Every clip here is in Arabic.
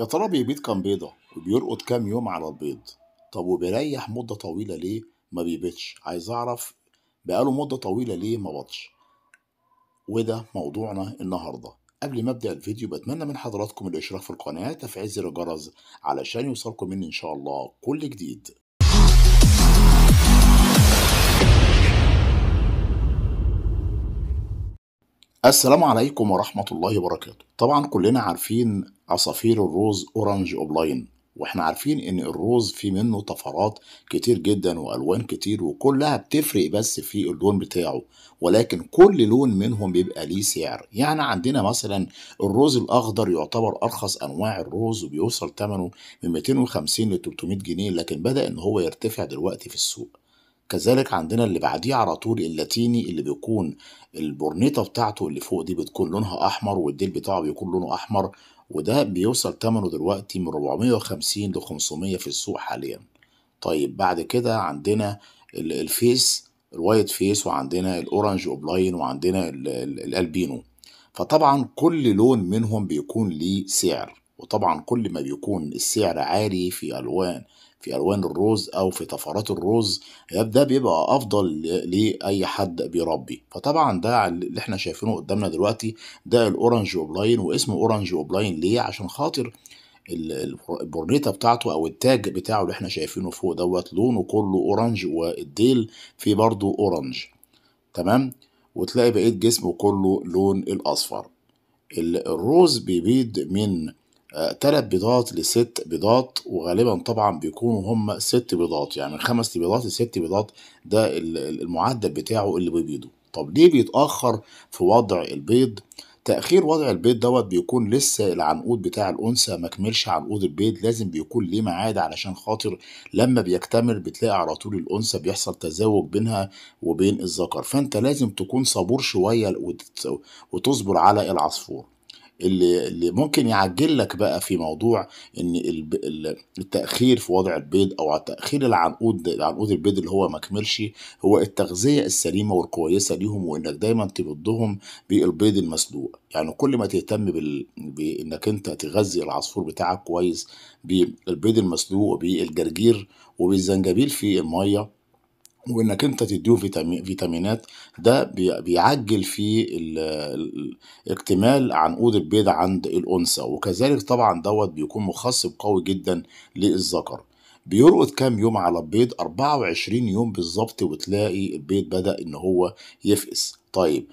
يا ترى بيبيض كام بيضة وبيرقد كام يوم على البيض طب وبيريح مدة طويلة ليه ما بيبيضش عايز أعرف بقاله مدة طويلة ليه ما بطش وده موضوعنا النهارده قبل ما ابدا الفيديو بتمنى من حضراتكم الاشتراك في القناه تفعيل زر الجرس علشان يوصلكم مني ان شاء الله كل جديد السلام عليكم ورحمة الله وبركاته طبعا كلنا عارفين عصافير الروز اورانج اوبلاين واحنا عارفين ان الروز في منه طفرات كتير جدا والوان كتير وكلها بتفرق بس في اللون بتاعه ولكن كل لون منهم بيبقى ليه سعر يعني عندنا مثلا الروز الاخضر يعتبر ارخص انواع الروز وبيوصل ثمنه من 250 ل 300 جنيه لكن بدا ان هو يرتفع دلوقتي في السوق كذلك عندنا اللي بعديه على طول اللاتيني اللي بيكون البورنيتا بتاعته اللي فوق دي بتكون لونها احمر والديل بتاعه بيكون لونه احمر وده بيوصل تمنه دلوقتي من 450 ل 500 في السوق حاليا طيب بعد كده عندنا الفيس الوايت فيس وعندنا الاورنج اوبلاين وعندنا الالبينو فطبعا كل لون منهم بيكون ليه سعر وطبعا كل ما بيكون السعر عالي في الوان في الوان الروز او في طفرات الروز ده بيبقى افضل لاي حد بيربي فطبعا ده اللي احنا شايفينه قدامنا دلوقتي ده الاورنج اوبلاين واسمه اورنج اوبلاين ليه عشان خاطر البورنيتا بتاعته او التاج بتاعه اللي احنا شايفينه فوق دوت لونه كله اورنج والديل فيه برضو اورنج تمام وتلاقي بقيه جسمه كله لون الاصفر الروز بيبيض من ثلاث بيضات لست بيضات وغالبا طبعا بيكونوا هم ست بيضات يعني من خمس بيضات لست بيضات ده المعدل بتاعه اللي بيبيضه طب ليه بيتاخر في وضع البيض تأخير وضع البيض دوت بيكون لسه العنقود بتاع الأنثى ما كملش عنقود البيض لازم بيكون ليه ميعاد علشان خاطر لما بيكتمل بتلاقي على طول الأنثى بيحصل تزاوج بينها وبين الذكر فأنت لازم تكون صبور شوية وتصبر على العصفور اللي اللي ممكن يعجل لك بقى في موضوع ان التاخير في وضع البيض او تاخير العنقود عنقود البيض اللي هو ما كملش هو التغذيه السليمه والكويسه ليهم وانك دايما تبضهم بالبيض المسلوق يعني كل ما تهتم بال... بانك انت تغذي العصفور بتاعك كويس بالبيض المسلوق وبالجرجير وبالزنجبيل في الميه وانك انت تديهم فيتامينات ده بيعجل في اكتمال عنقود البيض عند الانثى وكذلك طبعا دوت بيكون مخصب قوي جدا للذكر بيرقد كام يوم على البيض 24 يوم بالظبط وتلاقي البيض بدأ ان هو يفقس طيب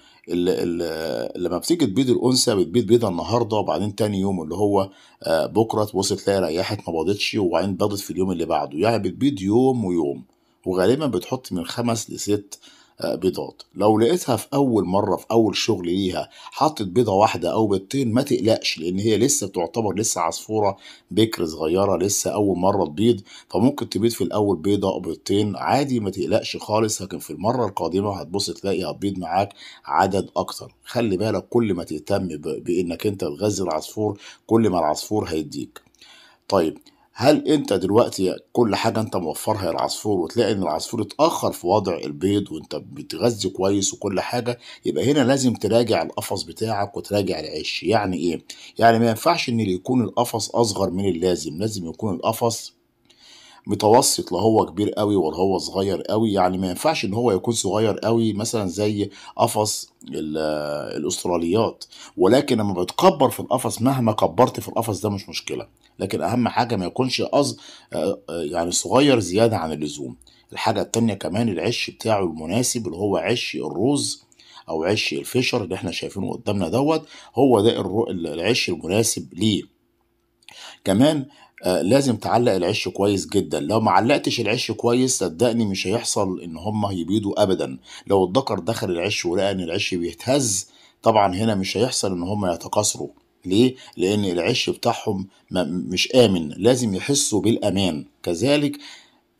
لما بتيجي تبيض الانثى بتبيض بيضه النهارده وبعدين تاني يوم اللي هو آه، بكره تبص تلاقي ريحت ما بيضتش وبعدين بيضت في اليوم اللي بعده يعني بتبيض يوم ويوم وغالبا بتحط من خمس لست آه، بيضات لو لقيتها في اول مره في اول شغل ليها حطت بيضه واحده او بيضتين ما تقلقش لان هي لسه تعتبر لسه عصفوره بكر صغيره لسه اول مره تبيض فممكن تبيض في الاول بيضه او بيضتين عادي ما تقلقش خالص لكن في المره القادمه هتبص تلاقي هتبيض معاك عدد اكتر خلي بالك كل ما تهتم بانك انت تغذي العصفور كل ما العصفور هيديك طيب هل انت دلوقتي كل حاجة انت موفرها للعصفور وتلاقي ان العصفور اتأخر في وضع البيض وانت بتغذي كويس وكل حاجة يبقى هنا لازم تراجع القفص بتاعك وتراجع العش يعني ايه؟ يعني ما ينفعش ان يكون القفص اصغر من اللازم لازم يكون القفص متوسط لا هو كبير قوي ولا هو صغير قوي يعني ما ينفعش ان هو يكون صغير قوي مثلا زي قفص الاستراليات ولكن لما بتكبر في القفص مهما كبرت في القفص ده مش مشكله لكن اهم حاجه ما يكونش أز... آه، آه، يعني صغير زياده عن اللزوم الحاجه التانيه كمان العش بتاعه المناسب اللي هو عش الروز او عش الفيشر اللي احنا شايفينه قدامنا دوت هو ده العش المناسب ليه كمان آه، لازم تعلق العش كويس جدا لو ما علقتش العش كويس صدقني مش هيحصل ان هم يبيضوا ابدا لو الذكر دخل العش ولقى ان العش بيتهز طبعا هنا مش هيحصل ان هم يتكاثروا ليه؟ لأن العش بتاعهم مش آمن لازم يحسوا بالأمان كذلك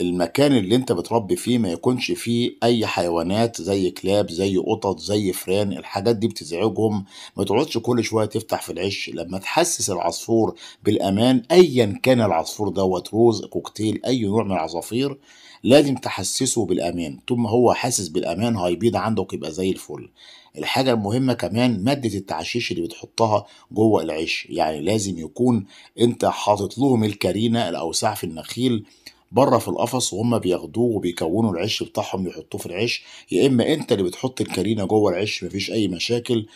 المكان اللي انت بتربي فيه ما يكونش فيه اي حيوانات زي كلاب زي قطط زي فران الحاجات دي بتزعجهم ما تقعدش كل شويه تفتح في العش لما تحسس العصفور بالامان ايا كان العصفور دوت روز كوكتيل اي نوع من العصافير لازم تحسسه بالامان طول ما هو حاسس بالامان هيبيض عندك يبقى زي الفل الحاجة المهمة كمان مادة التعشيش اللي بتحطها جوه العش يعني لازم يكون انت حاطط لهم الكرينة الأوساع في النخيل بره في القفص وهم بياخدوه وبيكونوا العش بتاعهم يحطوه في العش يا اما انت اللي بتحط الكرينه جوه العش مفيش اي مشاكل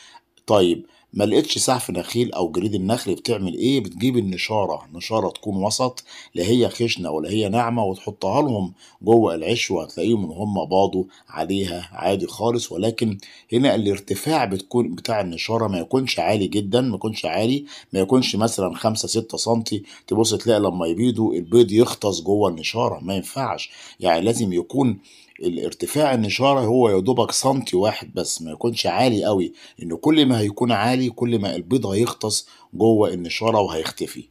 طيب ما لقيتش سعف نخيل او جريد النخل بتعمل ايه بتجيب النشاره نشاره تكون وسط لا هي خشنه ولا هي ناعمه وتحطها لهم جوه العش وهتلاقيهم ان هم باضوا عليها عادي خالص ولكن هنا الارتفاع بتكون بتاع النشاره ما يكونش عالي جدا ما يكونش عالي ما يكونش مثلا 5 6 سم تبص تلاقي لما يبيضوا البيض يغطس جوه النشاره ما ينفعش يعني لازم يكون الارتفاع النشارة هو يا دوبك سنتي واحد بس ما يكونش عالي قوي لأن كل ما هيكون عالي كل ما البيض هيغطس جوه النشارة وهيختفي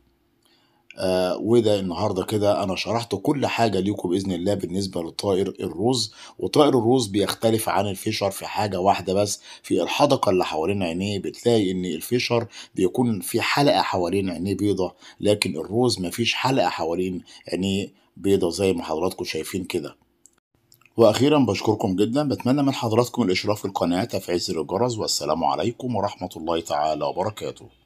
آه وده النهاردة كده أنا شرحت كل حاجة ليكم بإذن الله بالنسبة لطائر الروز وطائر الروز بيختلف عن الفيشر في حاجة واحدة بس في الحدقة اللي حوالين عينيه بتلاقي إن الفيشر بيكون في حلقة حوالين عينيه بيضة لكن الروز مفيش حلقة حوالين عينيه بيضة زي ما حضراتكم شايفين كده واخيرا بشكركم جدا بتمنى من حضراتكم الاشراف القناه تفعيل زر الجرس والسلام عليكم ورحمه الله تعالى وبركاته